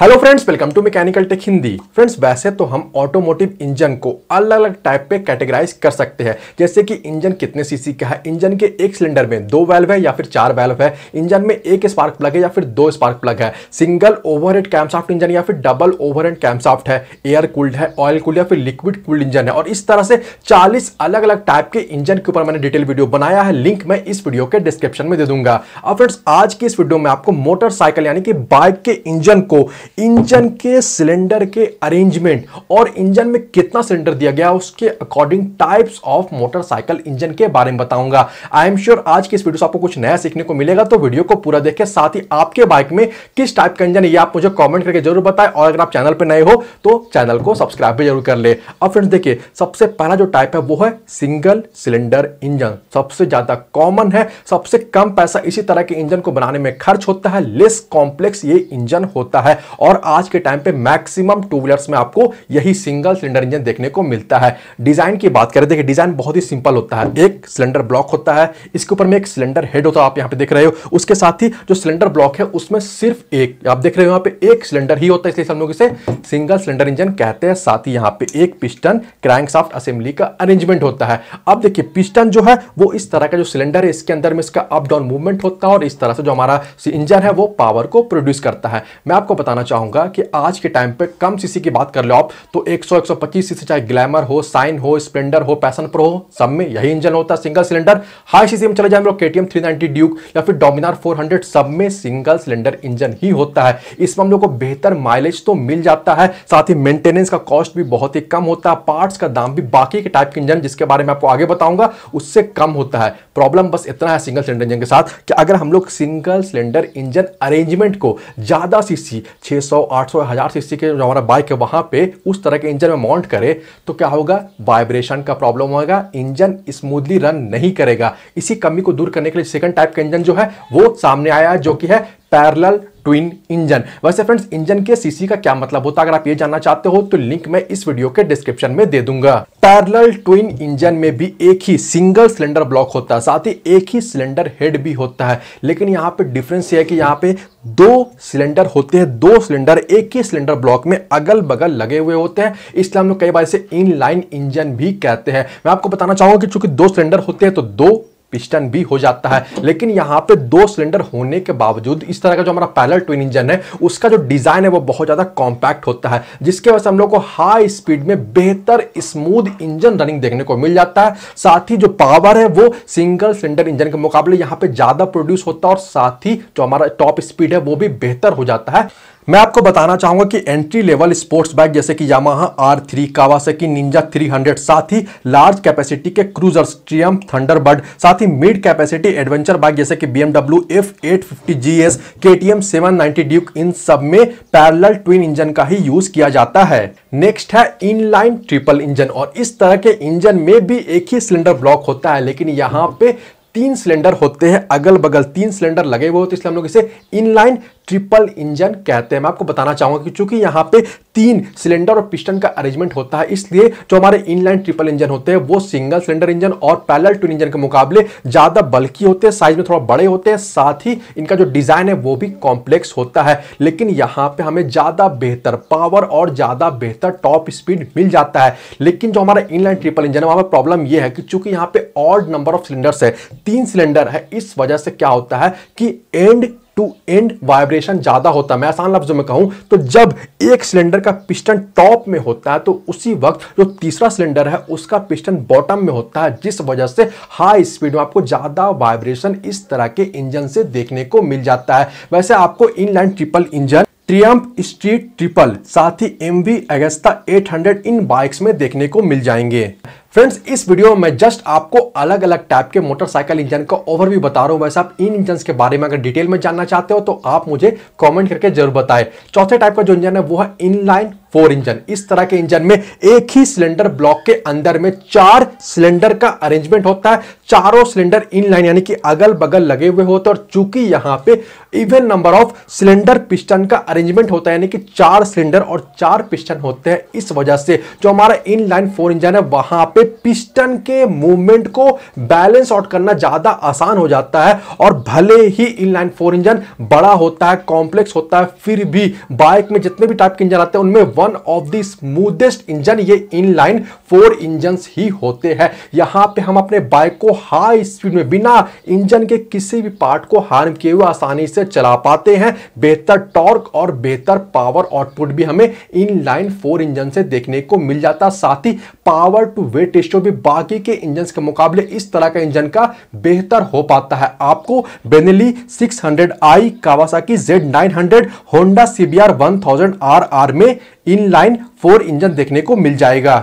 hello friends welcome to mechanical tech Hindi friends वैसे तो हम ऑटोमोटिव इंजन को अलग अलग टाइप पे कैटेगराइज कर सकते हैं जैसे कि इंजन कितने सीसी का है इंजन के एक सिलेंडर में दो वेल्व है या फिर चार वेल्व है इंजन में एक स्पार्क प्लग है या फिर दो स्पार्क प्लग है single overhead camshaft engine या फिर डबल ओवर हेड कैमसाफ्ट है एयर कूल्ड है ऑयल कूल्ड या फिर लिक्विड कूल्ड इंजन है और इस तरह से चालीस अलग अलग टाइप के इंजन के ऊपर मैंने डिटेल वीडियो बनाया है लिंक मैं इस वीडियो के डिस्क्रिप्शन में दे दूंगा अब फ्रेंड्स आज की इस वीडियो में आपको मोटरसाइकिल यानी कि बाइक के इंजन को इंजन के सिलेंडर के अरेंजमेंट और इंजन में कितना सिलेंडर दिया गया उसके according types of motorcycle engine के बारे में बताऊंगा आई एम श्योर आज की इस वीडियो से आपको कुछ नया सीखने को मिलेगा तो वीडियो को पूरा देखे साथ ही आपके बाइक में किस टाइप का इंजन है ये आप मुझे कॉमेंट करके जरूर बताएं और अगर आप चैनल पर नए हो तो चैनल को सब्सक्राइब भी जरूर कर ले अब फ्रेंड्स देखिए सबसे पहला जो टाइप है वो है सिंगल सिलेंडर इंजन सबसे ज्यादा कॉमन है सबसे कम पैसा इसी तरह के इंजन को बनाने में खर्च होता है लेस कॉम्प्लेक्स ये इंजन होता है और आज के टाइम पे मैक्सिमम टू व्हीलर्स में आपको यही सिंगल सिलेंडर इंजन देखने को मिलता है डिजाइन की बात करें देखिए डिजाइन बहुत ही सिंपल होता है एक सिलेंडर ब्लॉक होता है इसके ऊपर में एक सिलेंडर हेड होता है आप यहाँ पे देख रहे हो उसके साथ ही जो सिलेंडर ब्लॉक है उसमें सिर्फ एक आप देख रहे हो यहाँ पे एक सिलेंडर ही होता है इसलिए हम लोग इसे सिंगल सिलेंडर इंजन कहते हैं साथ ही यहाँ पे एक पिस्टन क्रैंक साफ्ट असेंबली का अरेंजमेंट होता है अब देखिए पिस्टन जो है वो इस तरह का जो सिलेंडर है इसके अंदर में इसका अप डाउन मूवमेंट होता है और इस तरह से जो हमारा इंजन है वो पावर को प्रोड्यूस करता है मैं आपको बताना चाहूंगा कि आज के टाइम पे कम सीसी की बात कर लो आप तो 100 125 सीसी चाहे ग्लैमर हो साइन हो स्प्लेंडर हो पैसन प्रो हो सब में यही इंजन होता है सिंगल सिलेंडर हाई सीसी में चले जाए हम लोग के टी एम ड्यूक या फिर डोमिनार 400 सब में सिंगल सिलेंडर इंजन ही होता है इसमें हम लोग को बेहतर माइलेज तो मिल जाता है साथ ही मेंटेनेंस का कॉस्ट भी बहुत ही कम होता है पार्ट्स का दाम भी बाकी के टाइप के इंजन जिसके बारे में आपको आगे बताऊंगा उससे कम होता है प्रॉब्लम बस इतना है सिंगल सिलेंडर इंजन के साथ कि अगर हम लोग सिंगल सिलेंडर इंजन अरेंजमेंट को ज़्यादा सीसी सौ आठ सौ हज़ार सी के जो हमारा बाइक है वहां पे उस तरह के इंजन में माउंट करे तो क्या होगा वाइब्रेशन का प्रॉब्लम होगा इंजन स्मूथली रन नहीं करेगा इसी कमी को दूर करने के लिए सेकंड टाइप का इंजन जो है वो सामने आया जो कि है पैरल ट्विन इंजन वैसे फ्रेंड्स इंजन के सीसी का क्या मतलब होता है अगर आप ये जानना चाहते हो तो लिंक मैं इस वीडियो के डिस्क्रिप्शन में दे दूंगा पैरल ट्विन इंजन में भी एक ही सिंगल सिलेंडर ब्लॉक होता है साथ ही एक ही सिलेंडर हेड भी होता है लेकिन यहाँ पे डिफरेंस ये है कि यहाँ पे दो सिलेंडर होते हैं दो सिलेंडर एक ही सिलेंडर ब्लॉक में अगल बगल लगे हुए होते हैं इसलिए हम लोग कई बार इसे इन लाइन इंजन भी कहते हैं मैं आपको बताना चाहूंगा कि चूंकि दो सिलेंडर होते हैं तो दो पिस्टन भी हो जाता है लेकिन यहाँ पे दो सिलेंडर होने के बावजूद इस तरह का जो हमारा पैलर ट्विन इंजन है उसका जो डिज़ाइन है वो बहुत ज़्यादा कॉम्पैक्ट होता है जिसके वजह से हम लोग को हाई स्पीड में बेहतर स्मूथ इंजन रनिंग देखने को मिल जाता है साथ ही जो पावर है वो सिंगल सिलेंडर इंजन के मुकाबले यहाँ पे ज़्यादा प्रोड्यूस होता है और साथ ही जो हमारा टॉप स्पीड है वो भी बेहतर हो जाता है मैं आपको बताना चाहूंगा कि एंट्री लेवल स्पोर्ट्स बाइक जैसे कि Yamaha R three Kawasaki Ninja 300 साथ ही लार्ज कैपेसिटी के क्रूजर्स ट्रियम थंडरबर्ड साथ ही मिड कैपेसिटी एडवेंचर बाइक जैसे कि BMW F850 GS KTM 790 Duke इन सब में पैरेलल ट्विन इंजन का ही यूज किया जाता है नेक्स्ट है इनलाइन ट्रिपल इंजन और इस तरह के इंजन में भी एक ही सिलेंडर ब्लॉक होता है लेकिन यहाँ पे तीन सिलेंडर होते हैं अगल बगल तीन सिलेंडर लगे हुए होते हैं इसलिए हम लोग इसे इनलाइन ट्रिपल इंजन कहते हैं मैं आपको बताना चाहूंगा कि चूंकि यहाँ पे तीन सिलेंडर और पिस्टन का अरेंजमेंट होता है इसलिए जो हमारे इनलाइन ट्रिपल इंजन होते हैं वो सिंगल सिलेंडर इंजन और पैरल ट्विन इंजन के मुकाबले ज़्यादा बल्कि होते हैं साइज में थोड़ा बड़े होते हैं साथ ही इनका जो डिज़ाइन है वो भी कॉम्प्लेक्स होता है लेकिन यहाँ पे हमें ज़्यादा बेहतर पावर और ज़्यादा बेहतर टॉप स्पीड मिल जाता है लेकिन जो हमारा इनलाइन ट्रिपल इंजन है वहां पर प्रॉब्लम यह है कि चूंकि यहाँ पे ऑर्ड नंबर ऑफ सिलेंडर्स है तीन सिलेंडर है इस वजह से क्या होता है कि एंड टू एंड वाइब्रेशन ज़्यादा होता है मैं आसान लफ्जों में कहूं तो जब एक सिलेंडर का पिस्टन टॉप में होता है तो उसी वक्त जो तीसरा सिलेंडर है उसका पिस्टन बॉटम में होता है जिस वजह से हाई स्पीड में आपको ज़्यादा वाइब्रेशन इस तरह के इंजन से देखने को मिल जाता है वैसे आपको inline triple engine Triumph street triple साथ ही एम वी एगस्ता 800 इन बाइक्स में देखने को मिल जाएंगे फ्रेंड्स इस वीडियो में मैं जस्ट आपको अलग अलग टाइप के मोटरसाइकिल इंजन का ओवरव्यू बता रहा हूं वैसे आप इन इंजन के बारे में अगर डिटेल में जानना चाहते हो तो आप मुझे कमेंट करके जरूर बताएं चौथे टाइप का जो इंजन है वो है इनलाइन फोर इंजन इस तरह के इंजन में एक ही सिलेंडर ब्लॉक के अंदर में चार सिलेंडर का अरेंजमेंट होता है चारों सिलेंडर इन लाइन यानी कि अगल बगल लगे हुए होते हैं और चूंकि यहां पे even number of cylinder piston का अरेंजमेंट होता है यानी कि चार सिलेंडर और चार पिस्टन होते हैं इस वजह से जो हमारा इन लाइन फोर इंजन है वहां पे पिस्टन के मूवमेंट को बैलेंस आउट करना ज्यादा आसान हो जाता है और भले ही इनलाइन फोर इंजन बड़ा होता है कॉम्प्लेक्स होता है फिर भी बाइक में जितने भी टाइप के इंजन आते हैं उनमें one of the smoothest engine ये इनलाइन फोर इंजन ही होते हैं यहां पे हम अपने बाइक को हाई स्पीड में बिना इंजन के किसी भी पार्ट को हार्म किए हुए आसानी से चला पाते हैं बेहतर टॉर्क और बेहतर पावर आउटपुट भी हमें इनलाइन फोर इंजन से देखने को मिल जाता साथ ही पावर टू वेट टेस्टों में बाकी के इंजन के मुकाबले इस तरह का इंजन का बेहतर हो पाता है आपको Benelli hundred I Kawasaki Z hundred Honda CBR 1000 R में इनलाइन फोर इंजन देखने को मिल जाएगा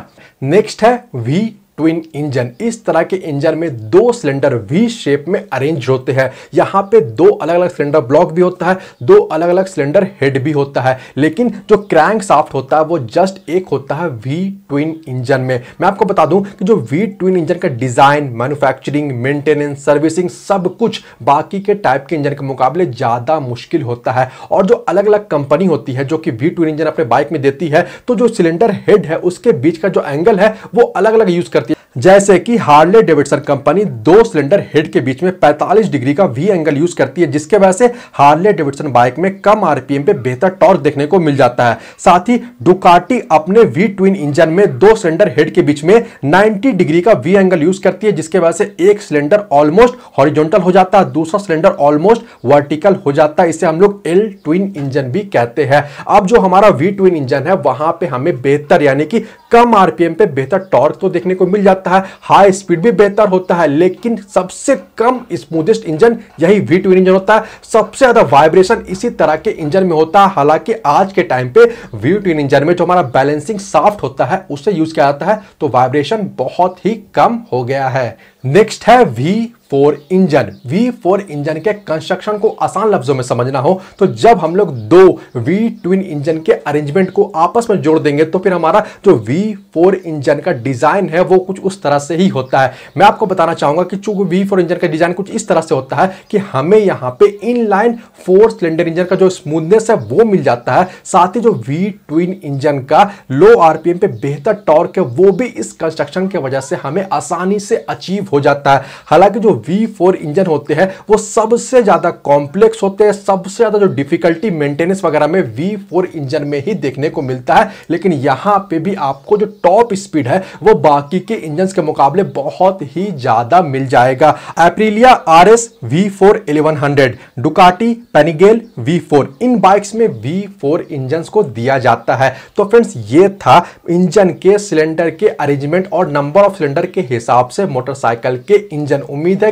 नेक्स्ट है वी ट्विन इंजन इस तरह के इंजन में दो सिलेंडर वी शेप में अरेंज होते हैं यहाँ पे दो अलग अलग सिलेंडर ब्लॉक भी होता है दो अलग अलग सिलेंडर हेड भी होता है लेकिन जो क्रैंक साफ्ट होता है वो जस्ट एक होता है वी ट्विन इंजन में मैं आपको बता दूं कि जो वी ट्विन इंजन का डिज़ाइन मैन्युफैक्चरिंग मेंटेनेंस सर्विसिंग सब कुछ बाकी के टाइप के इंजन के मुकाबले ज़्यादा मुश्किल होता है और जो अलग अलग कंपनी होती है जो कि वी ट्विन इंजन अपने बाइक में देती है तो जो सिलेंडर हेड है उसके बीच का जो एंगल है वो अलग अलग यूज़ कर करती है जैसे कि हार्ले डेविडसन कंपनी दो सिलेंडर हेड के बीच में 45 डिग्री का वी एंगल यूज करती है जिसके वजह से हार्ले डेविडसन बाइक में कम आरपीएम पे बेहतर टॉर्क देखने को मिल जाता है साथ ही डुकाटी अपने वी ट्विन इंजन में दो सिलेंडर हेड के बीच में 90 डिग्री का वी एंगल यूज करती है जिसके वजह से एक सिलेंडर ऑलमोस्ट हॉरिजोंटल हो जाता है दूसरा सिलेंडर ऑलमोस्ट वर्टिकल हो जाता है इसे हम लोग एल ट्विन इंजन भी कहते हैं अब जो हमारा वी ट्विन इंजन है वहां पर हमें बेहतर यानी कि कम आरपीएम पे बेहतर टॉर्क तो देखने को मिल जाता है हाई स्पीड भी बेहतर होता है लेकिन सबसे कम स्मूदेस्ट इंजन यही वी इंजन होता है सबसे ज़्यादा वाइब्रेशन इसी तरह के इंजन में होता है हालांकि आज के टाइम पे वी इंजन में जो हमारा बैलेंसिंग साफ्ट होता है उससे यूज़ किया जाता है तो वाइब्रेशन बहुत ही कम हो गया है नेक्स्ट है V four engine V four engine के कंस्ट्रक्शन को आसान लफ्जों में समझना हो तो जब हम लोग दो वी ट्विन इंजन के अरेंजमेंट को आपस में जोड़ देंगे तो फिर हमारा जो वी फोर इंजन का डिज़ाइन है वो कुछ उस तरह से ही होता है मैं आपको बताना चाहूंगा कि चूंकि वी फोर इंजन का डिज़ाइन कुछ इस तरह से होता है कि हमें यहाँ पे inline four cylinder engine का जो स्मूथनेस है वो मिल जाता है साथ ही जो वी ट्विन इंजन का लो आरपीएम पे बेहतर टॉर्क है वो भी इस कंस्ट्रक्शन की वजह से हमें आसानी से अचीव हो जाता है हालांकि जो वी फोर इंजन होते हैं वो सबसे ज़्यादा कॉम्प्लेक्स होते हैं सबसे ज़्यादा जो डिफिकल्टी मेंटेनेंस वगैरह में वी फोर इंजन में ही देखने को मिलता है लेकिन यहां पे भी आपको जो टॉप स्पीड है वो बाकी के इंजन के मुकाबले बहुत ही ज़्यादा मिल जाएगा Aprilia R S V four eleven hundred Ducati Panigale V four इन बाइक्स में वी फोर इंजन को दिया जाता है तो फ्रेंड्स ये था इंजन के सिलेंडर के अरेंजमेंट और नंबर ऑफ सिलेंडर के हिसाब से मोटरसाइकिल के इंजन उम्मीद है